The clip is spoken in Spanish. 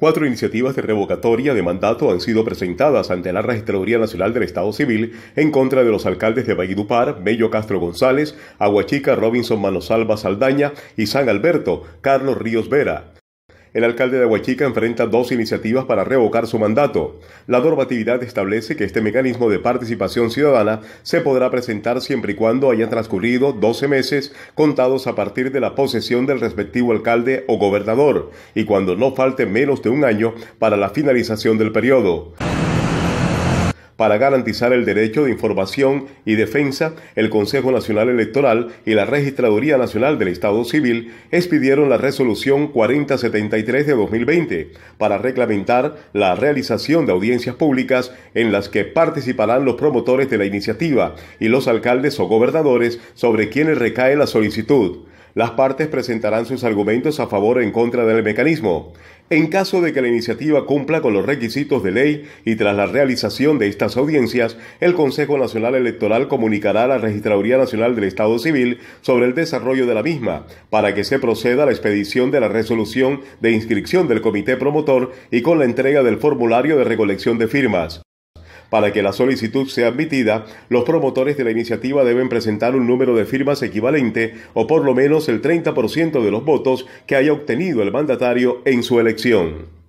Cuatro iniciativas de revocatoria de mandato han sido presentadas ante la Registraduría Nacional del Estado Civil en contra de los alcaldes de Valledupar, Bello Castro González, Aguachica Robinson Manosalva Saldaña y San Alberto, Carlos Ríos Vera. El alcalde de Huachica enfrenta dos iniciativas para revocar su mandato. La normatividad establece que este mecanismo de participación ciudadana se podrá presentar siempre y cuando hayan transcurrido 12 meses contados a partir de la posesión del respectivo alcalde o gobernador y cuando no falte menos de un año para la finalización del periodo para garantizar el derecho de información y defensa, el Consejo Nacional Electoral y la Registraduría Nacional del Estado Civil expidieron la resolución 4073 de 2020 para reglamentar la realización de audiencias públicas en las que participarán los promotores de la iniciativa y los alcaldes o gobernadores sobre quienes recae la solicitud. Las partes presentarán sus argumentos a favor o en contra del mecanismo. En caso de que la iniciativa cumpla con los requisitos de ley y tras la realización de estas audiencias, el Consejo Nacional Electoral comunicará a la Registraduría Nacional del Estado Civil sobre el desarrollo de la misma, para que se proceda a la expedición de la resolución de inscripción del comité promotor y con la entrega del formulario de recolección de firmas. Para que la solicitud sea admitida, los promotores de la iniciativa deben presentar un número de firmas equivalente o por lo menos el 30% de los votos que haya obtenido el mandatario en su elección.